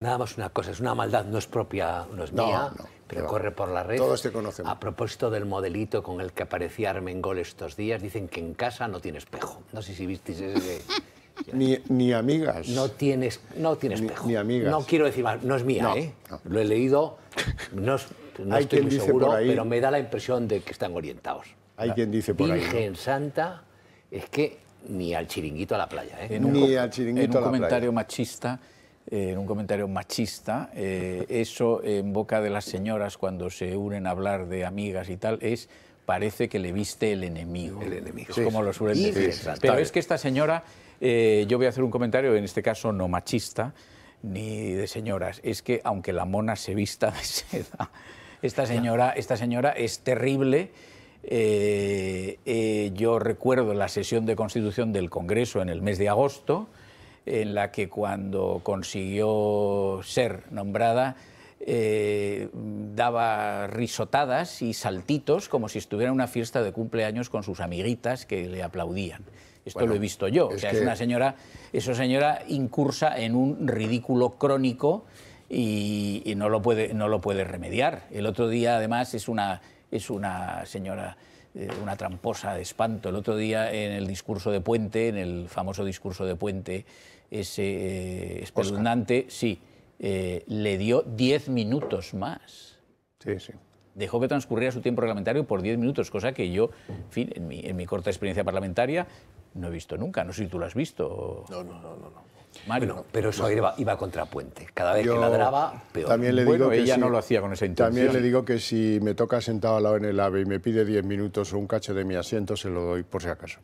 Nada más una cosa, es una maldad, no es propia, no es mía, pero corre por la red. Todos te conocemos. A propósito del modelito con el que aparecía Armengol estos días, dicen que en casa no tiene espejo. No sé si visteis ese... ni, amigas. No tienes, no espejo. Ni, amigas. No quiero decir más, no es mía, ¿eh? Lo he leído, no, estoy muy seguro, pero me da la impresión de que están orientados. Hay quien dice por ahí. Virgen Santa, es que ni al chiringuito a la playa, ¿eh? ni al chiringuito en un comentario machista eh, en un comentario machista, eh, eso en boca de las señoras cuando se unen a hablar de amigas y tal es parece que le viste el enemigo. El enemigo. Es como lo suelen decir. Pero es que esta señora, eh, yo voy a hacer un comentario, en este caso no machista, ni de señoras. Es que aunque la mona se vista de seda, esta señora, esta señora es terrible. yo recuerdo la sesión de constitución del Congreso en el mes de agosto, en la que cuando consiguió ser nombrada eh, daba risotadas y saltitos como si estuviera en una fiesta de cumpleaños con sus amiguitas que le aplaudían. Esto lo he visto yo. sea, es una señora, esa señora incursa en un ridículo crónico y, no, lo puede, no lo puede remediar. El otro día, además, es una, es una señora eh, una tramposa de espanto. El otro día en el discurso de Puente, en el famoso discurso de Puente, ese eh, sí, eh, le dio 10 minutos más. Sí, sí. Dejó que transcurriera su tiempo reglamentario por 10 minutos, cosa que yo, mi, en mi corta experiencia parlamentaria, no he visto nunca. No sé si tú lo has visto. No, no, no, no. no. pero eso iba, iba, contra Puente. Cada vez que ladraba, peor. También bueno, ella no lo hacía con esa intención. También le digo que si me toca sentado al lado en el AVE y me pide 10 minutos o un cacho de mi asiento, se lo doy por si acaso.